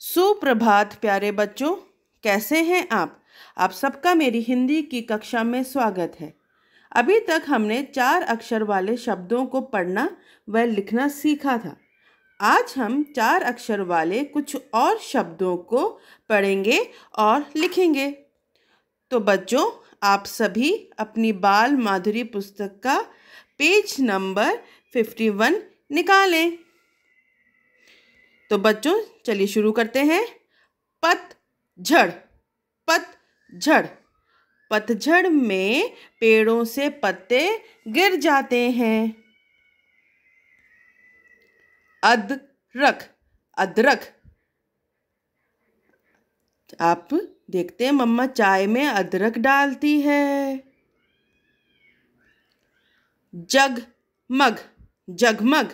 सुप्रभात प्यारे बच्चों कैसे हैं आप आप सबका मेरी हिंदी की कक्षा में स्वागत है अभी तक हमने चार अक्षर वाले शब्दों को पढ़ना व लिखना सीखा था आज हम चार अक्षर वाले कुछ और शब्दों को पढ़ेंगे और लिखेंगे तो बच्चों आप सभी अपनी बाल माधुरी पुस्तक का पेज नंबर फिफ्टी वन निकालें तो बच्चों चलिए शुरू करते हैं पतझड़ पतझड़ पतझड़ में पेड़ों से पत्ते गिर जाते हैं अदरक अदरक आप देखते हैं मम्मा चाय में अदरक डालती है जगमग जगमग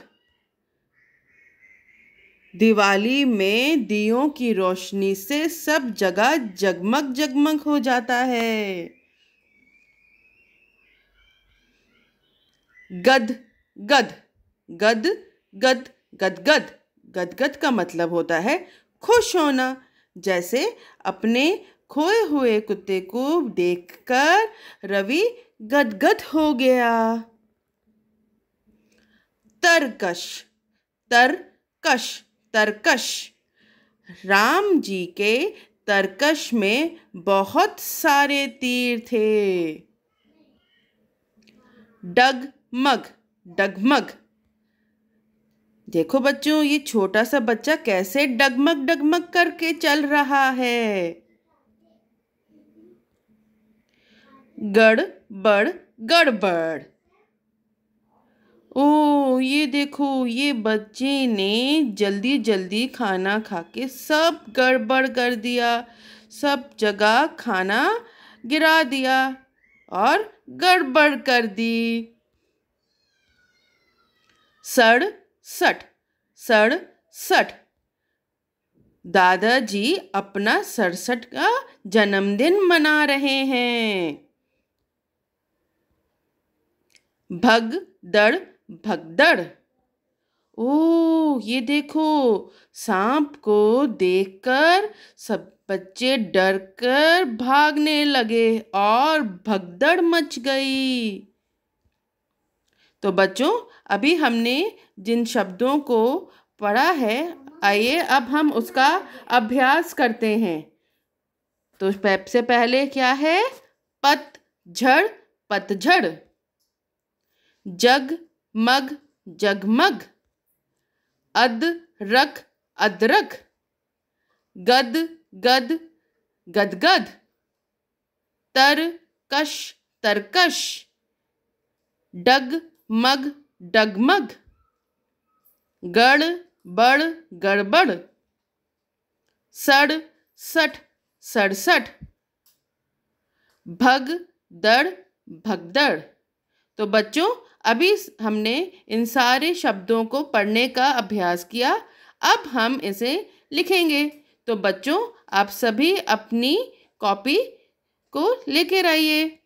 दिवाली में दियों की रोशनी से सब जगह जगमग जगमग हो जाता है गद गद गद गद गदगद गद का मतलब होता है खुश होना जैसे अपने खोए हुए कुत्ते को देखकर रवि गदगद हो गया तरकश तरकश तरकश राम जी के तरकश में बहुत सारे तीर थे डगमग डगमग देखो बच्चों ये छोटा सा बच्चा कैसे डगमग डगमग करके चल रहा है गड़बड़ गड़बड़ ओ ये देखो ये बच्चे ने जल्दी जल्दी खाना खा के सब गड़बड़ कर दिया सब जगह खाना गिरा दिया और गड़बड़ कर दी सड़ सड़सठ सड़ दादाजी अपना सड़सठ का जन्मदिन मना रहे हैं भग दड़ भगदड़ ओ ये देखो सांप को देखकर सब बच्चे डर कर भागने लगे और भगदड़ मच गई तो बच्चों अभी हमने जिन शब्दों को पढ़ा है आइए अब हम उसका अभ्यास करते हैं तो सबसे पहले क्या है पतझड़ पतझड़ जग मग जगमग अद रख अदरक गद गद गदगद तर कश तरकश डग मग डगमग गड़ बड़ गड़बड़ सड़ सठ सड़सठ भग दड़ भगदड़ तो बच्चों अभी हमने इन सारे शब्दों को पढ़ने का अभ्यास किया अब हम इसे लिखेंगे तो बच्चों आप सभी अपनी कॉपी को लेकर आइए